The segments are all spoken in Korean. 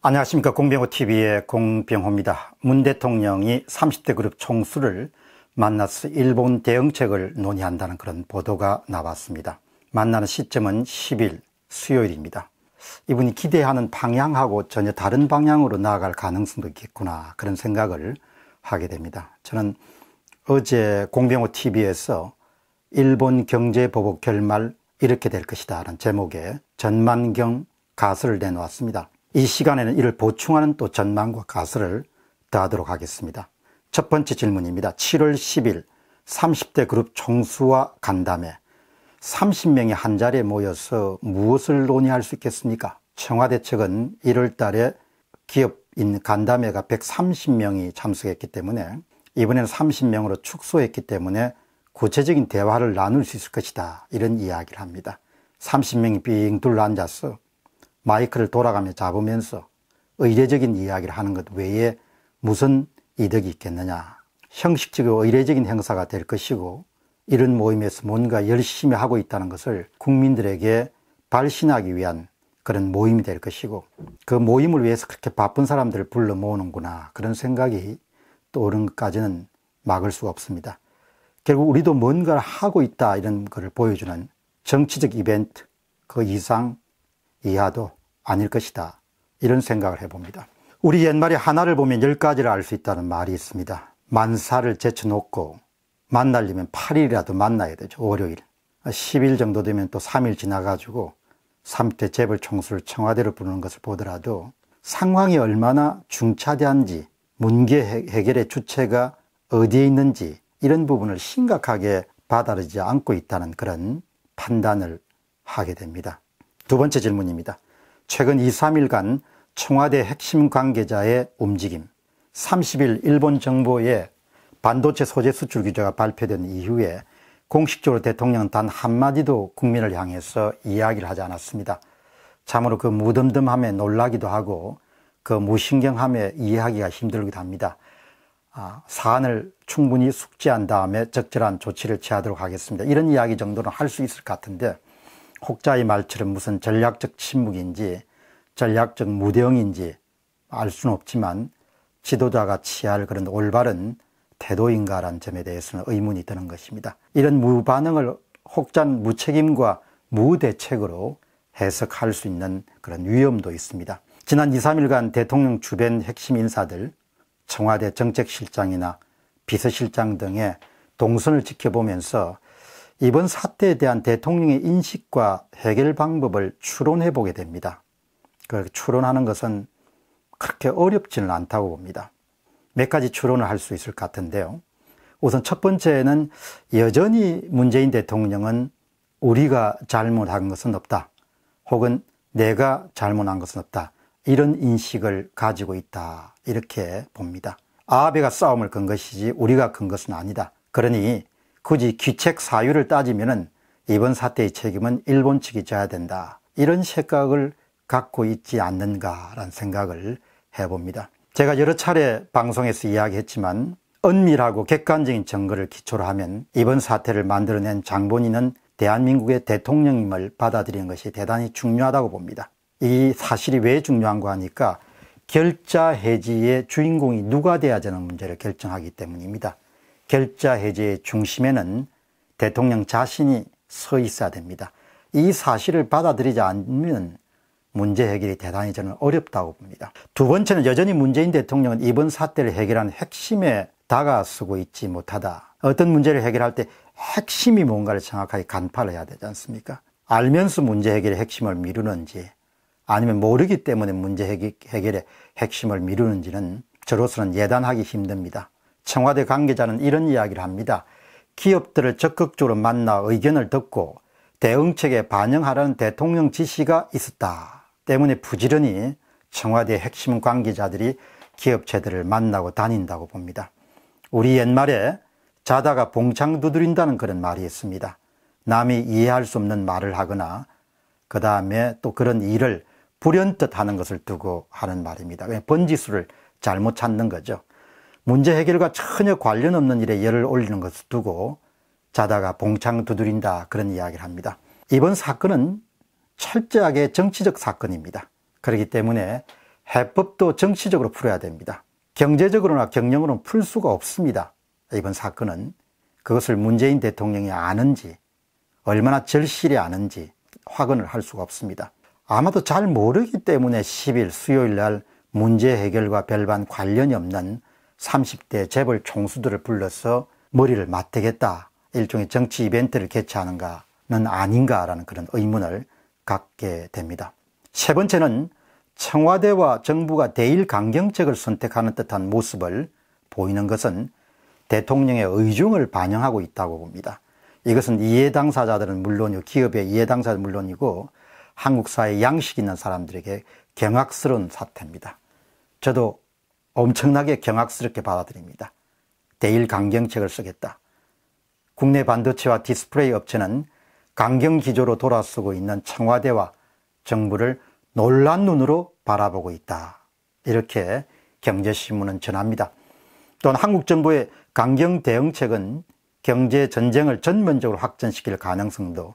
안녕하십니까 공병호TV의 공병호입니다. 문 대통령이 30대 그룹 총수를 만나서 일본 대응책을 논의한다는 그런 보도가 나왔습니다. 만나는 시점은 10일 수요일입니다. 이분이 기대하는 방향하고 전혀 다른 방향으로 나아갈 가능성도 있겠구나 그런 생각을 하게 됩니다. 저는 어제 공병호TV에서 일본 경제보복 결말 이렇게 될 것이다 라는 제목의 전만경 가설을 내놓았습니다. 이 시간에는 이를 보충하는 또 전망과 가설을 더하도록 하겠습니다. 첫 번째 질문입니다. 7월 10일 30대 그룹 총수와 간담회 30명이 한자리에 모여서 무엇을 논의할 수 있겠습니까? 청와대 측은 1월 달에 기업인 간담회가 130명이 참석했기 때문에 이번에는 30명으로 축소했기 때문에 구체적인 대화를 나눌 수 있을 것이다 이런 이야기를 합니다. 30명이 빙 둘러 앉아서 마이크를 돌아가며 잡으면서 의례적인 이야기를 하는 것 외에 무슨 이득이 있겠느냐. 형식적이고 의례적인 행사가 될 것이고 이런 모임에서 뭔가 열심히 하고 있다는 것을 국민들에게 발신하기 위한 그런 모임이 될 것이고 그 모임을 위해서 그렇게 바쁜 사람들을 불러 모으는구나 그런 생각이 떠오른 것까지는 막을 수가 없습니다. 결국 우리도 뭔가를 하고 있다 이런 것을 보여주는 정치적 이벤트 그 이상 이하도 아닐 것이다. 이런 생각을 해봅니다. 우리 옛말에 하나를 보면 열 가지를 알 수 있다는 말이 있습니다. 만사를 제쳐놓고 만날려면 8일이라도 만나야 되죠. 월요일. 10일 정도 되면 또 3일 지나가지고 3대 재벌 총수를 청와대로 부르는 것을 보더라도 상황이 얼마나 중차대한지 문제 해결의 주체가 어디에 있는지 이런 부분을 심각하게 받아들이지 않고 있다는 그런 판단을 하게 됩니다. 두 번째 질문입니다. 최근 2, 3일간 청와대 핵심 관계자의 움직임, 30일 일본 정부의 반도체 소재 수출 규제가 발표된 이후에 공식적으로 대통령은 단 한마디도 국민을 향해서 이야기를 하지 않았습니다. 참으로 그 무덤덤함에 놀라기도 하고 그 무신경함에 이해하기가 힘들기도 합니다. 아, 사안을 충분히 숙지한 다음에 적절한 조치를 취하도록 하겠습니다. 이런 이야기 정도는 할 수 있을 것 같은데 혹자의 말처럼 무슨 전략적 침묵인지 전략적 무대응인지 알 수는 없지만 지도자가 취할 그런 올바른 태도인가라는 점에 대해서는 의문이 드는 것입니다. 이런 무반응을 혹잔 무책임과 무대책으로 해석할 수 있는 그런 위험도 있습니다. 지난 2, 3일간 대통령 주변 핵심 인사들, 청와대 정책실장이나 비서실장 등의 동선을 지켜보면서 이번 사태에 대한 대통령의 인식과 해결 방법을 추론해 보게 됩니다. 그 추론하는 것은 그렇게 어렵지는 않다고 봅니다. 몇 가지 추론을 할 수 있을 것 같은데요. 우선 첫 번째는 여전히 문재인 대통령은 우리가 잘못한 것은 없다. 혹은 내가 잘못한 것은 없다. 이런 인식을 가지고 있다. 이렇게 봅니다. 아베가 싸움을 건 것이지 우리가 건 것은 아니다. 그러니 굳이 귀책 사유를 따지면 이번 사태의 책임은 일본 측이 져야 된다 이런 색각을 갖고 있지 않는가라는 생각을 해봅니다 제가 여러 차례 방송에서 이야기했지만 은밀하고 객관적인 증거를 기초로 하면 이번 사태를 만들어낸 장본인은 대한민국의 대통령임을 받아들이는 것이 대단히 중요하다고 봅니다 이 사실이 왜 중요한가 하니까 결자 해지의 주인공이 누가 돼야 되는 문제를 결정하기 때문입니다 결자 해제의 중심에는 대통령 자신이 서 있어야 됩니다. 이 사실을 받아들이지 않으면 문제 해결이 대단히 저는 어렵다고 봅니다. 두 번째는 여전히 문재인 대통령은 이번 사태를 해결한 핵심에 다가서고 있지 못하다. 어떤 문제를 해결할 때 핵심이 뭔가를 정확하게 간파를 해야 되지 않습니까? 알면서 문제 해결의 핵심을 미루는지 아니면 모르기 때문에 문제 해결의 핵심을 미루는지는 저로서는 예단하기 힘듭니다. 청와대 관계자는 이런 이야기를 합니다. 기업들을 적극적으로 만나 의견을 듣고 대응책에 반영하라는 대통령 지시가 있었다. 때문에 부지런히 청와대 핵심 관계자들이 기업체들을 만나고 다닌다고 봅니다. 우리 옛말에 자다가 봉창 두드린다는 그런 말이 있습니다. 남이 이해할 수 없는 말을 하거나 그 다음에 또 그런 일을 불현듯 하는 것을 두고 하는 말입니다. 예, 번지수를 잘못 찾는 거죠. 문제 해결과 전혀 관련 없는 일에 열을 올리는 것을 두고 자다가 봉창 두드린다 그런 이야기를 합니다. 이번 사건은 철저하게 정치적 사건입니다. 그렇기 때문에 해법도 정치적으로 풀어야 됩니다. 경제적으로나 경영으로는 풀 수가 없습니다. 이번 사건은 그것을 문재인 대통령이 아는지 얼마나 절실히 아는지 확언을 할 수가 없습니다. 아마도 잘 모르기 때문에 10일 수요일 날 문제 해결과 별반 관련이 없는 30대 재벌 총수들을 불러서 머리를 맞대겠다 일종의 정치 이벤트를 개최하는가는 아닌가라는 그런 의문을 갖게 됩니다. 세 번째는 청와대와 정부가 대일 강경책을 선택하는 듯한 모습을 보이는 것은 대통령의 의중을 반영하고 있다고 봅니다. 이것은 이해 당사자들은 물론이고 기업의 이해 당사자들 물론이고 한국 사회 양식 있는 사람들에게 경악스러운 사태입니다. 저도 엄청나게 경악스럽게 받아들입니다. 대일 강경책을 쓰겠다. 국내 반도체와 디스플레이 업체는 강경 기조로 돌아서고 있는 청와대와 정부를 놀란 눈으로 바라보고 있다. 이렇게 경제신문은 전합니다. 또한 한국 정부의 강경 대응책은 경제 전쟁을 전면적으로 확전시킬 가능성도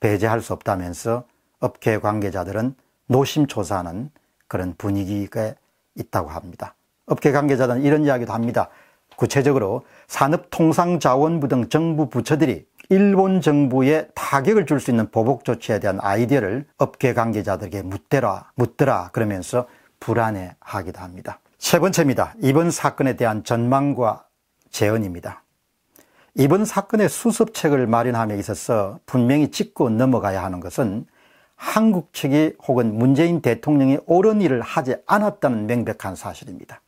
배제할 수 없다면서 업계 관계자들은 노심초사하는 그런 분위기가 있다고 합니다. 업계 관계자는 이런 이야기도 합니다. 구체적으로 산업통상자원부 등 정부 부처들이 일본 정부에 타격을 줄 수 있는 보복 조치에 대한 아이디어를 업계 관계자들에게 묻더라, 묻더라 그러면서 불안해하기도 합니다. 세 번째입니다. 이번 사건에 대한 전망과 재언입니다. 이번 사건의 수습책을 마련함에 있어서 분명히 짚고 넘어가야 하는 것은 한국 측이 혹은 문재인 대통령이 옳은 일을 하지 않았다는 명백한 사실입니다.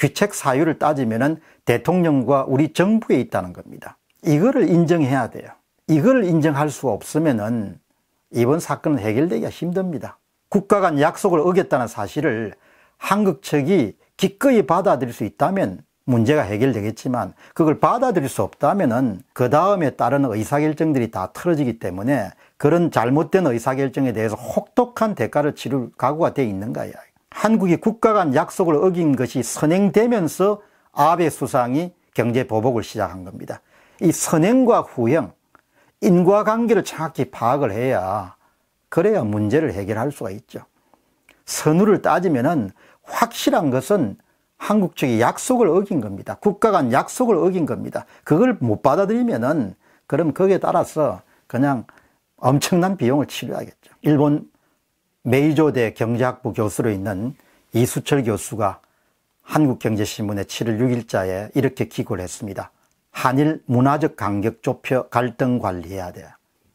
귀책 사유를 따지면 대통령과 우리 정부에 있다는 겁니다. 이거를 인정해야 돼요. 이걸 인정할 수없으면 이번 사건은 해결되기가 힘듭니다. 국가 간 약속을 어겼다는 사실을 한국 측이 기꺼이 받아들일 수 있다면 문제가 해결되겠지만 그걸 받아들일 수없다면그 다음에 따른 의사결정들이 다 틀어지기 때문에 그런 잘못된 의사결정에 대해서 혹독한 대가를 치를 각오가 돼 있는 거예요 한국이 국가 간 약속을 어긴 것이 선행되면서 아베 수상이 경제 보복을 시작한 겁니다. 이 선행과 후행, 인과관계를 정확히 파악을 해야 그래야 문제를 해결할 수가 있죠. 선우를 따지면 확실한 것은 한국 측이 약속을 어긴 겁니다. 국가 간 약속을 어긴 겁니다. 그걸 못 받아들이면은 그럼 거기에 따라서 그냥 엄청난 비용을 치료하겠죠. 일본 메이조대 경제학부 교수로 있는 이수철 교수가 한국경제신문의 7월 6일자에 이렇게 기고를 했습니다. 한일 문화적 간격 좁혀 갈등 관리해야 돼.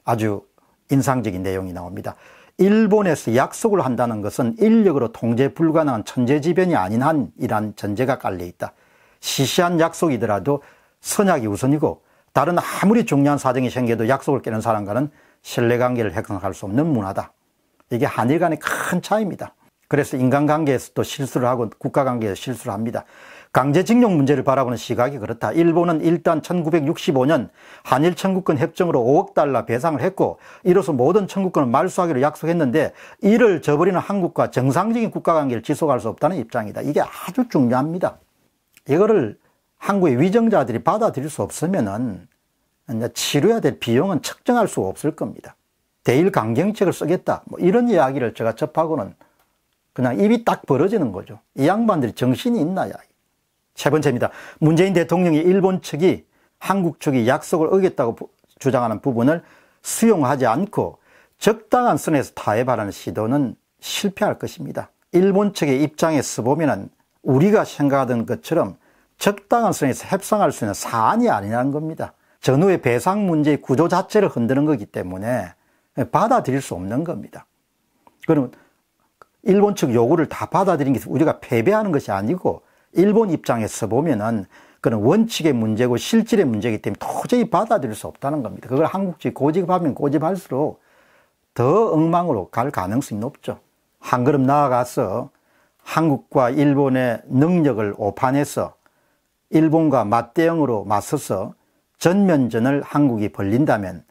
아주 인상적인 내용이 나옵니다. 일본에서 약속을 한다는 것은 인력으로 통제 불가능한 천재지변이 아닌 한 이란 전제가 깔려 있다. 시시한 약속이더라도 선약이 우선이고 다른 아무리 중요한 사정이 생겨도 약속을 깨는 사람과는 신뢰관계를 형성할 수 없는 문화다. 이게 한일 간의 큰 차이입니다. 그래서 인간관계에서도 실수를 하고 국가관계에서 실수를 합니다. 강제징용 문제를 바라보는 시각이 그렇다. 일본은 일단 1965년 한일 청구권 협정으로 5억 달러 배상을 했고 이로써 모든 청구권을 말소하기로 약속했는데 이를 저버리는 한국과 정상적인 국가관계를 지속할 수 없다는 입장이다. 이게 아주 중요합니다. 이거를 한국의 위정자들이 받아들일 수 없으면 은 치료해야 될 비용은 측정할 수 없을 겁니다. 대일 강경책을 쓰겠다. 뭐 이런 이야기를 제가 접하고는 그냥 입이 딱 벌어지는 거죠. 이 양반들이 정신이 있나 이야세 번째입니다. 문재인 대통령이 일본 측이 한국 측이 약속을 어겼다고 주장하는 부분을 수용하지 않고 적당한 선에서 타협하라는 시도는 실패할 것입니다. 일본 측의 입장에서 보면 우리가 생각하던 것처럼 적당한 선에서 협상할 수 있는 사안이 아니라는 겁니다. 전후의 배상 문제의 구조 자체를 흔드는 거기 때문에 예, 받아들일 수 없는 겁니다. 그러면 일본 측 요구를 다 받아들인 게 우리가 패배하는 것이 아니고 일본 입장에서 보면은 그런 원칙의 문제고 실질의 문제이기 때문에 도저히 받아들일 수 없다는 겁니다. 그걸 한국 측이 고집하면 고집할수록 더 엉망으로 갈 가능성이 높죠. 한 걸음 나아가서 한국과 일본의 능력을 오판해서 일본과 맞대응으로 맞서서 전면전을 한국이 벌린다면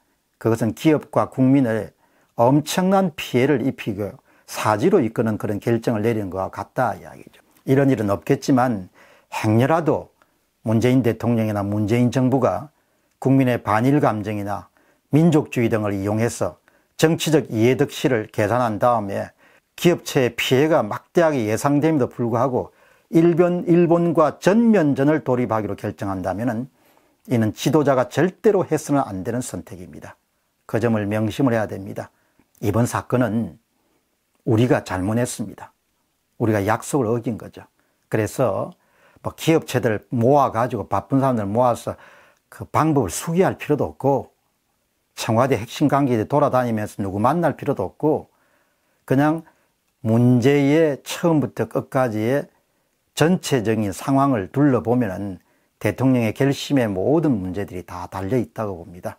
그것은 기업과 국민을 엄청난 피해를 입히고 사지로 이끄는 그런 결정을 내린 것과 같다 이야기죠. 이런 일은 없겠지만 행여라도 문재인 대통령이나 문재인 정부가 국민의 반일 감정이나 민족주의 등을 이용해서 정치적 이해득실을 계산한 다음에 기업체의 피해가 막대하게 예상됨에도 불구하고 일변 일본과 전면전을 돌입하기로 결정한다면 이는 지도자가 절대로 해서는 안 되는 선택입니다. 그 점을 명심을 해야 됩니다. 이번 사건은 우리가 잘못했습니다. 우리가 약속을 어긴 거죠. 그래서 뭐 기업체들 모아가지고 바쁜 사람들 모아서 그 방법을 수기할 필요도 없고 청와대 핵심 관계들 돌아다니면서 누구 만날 필요도 없고 그냥 문제의 처음부터 끝까지의 전체적인 상황을 둘러보면 대통령의 결심에 모든 문제들이 다 달려 있다고 봅니다.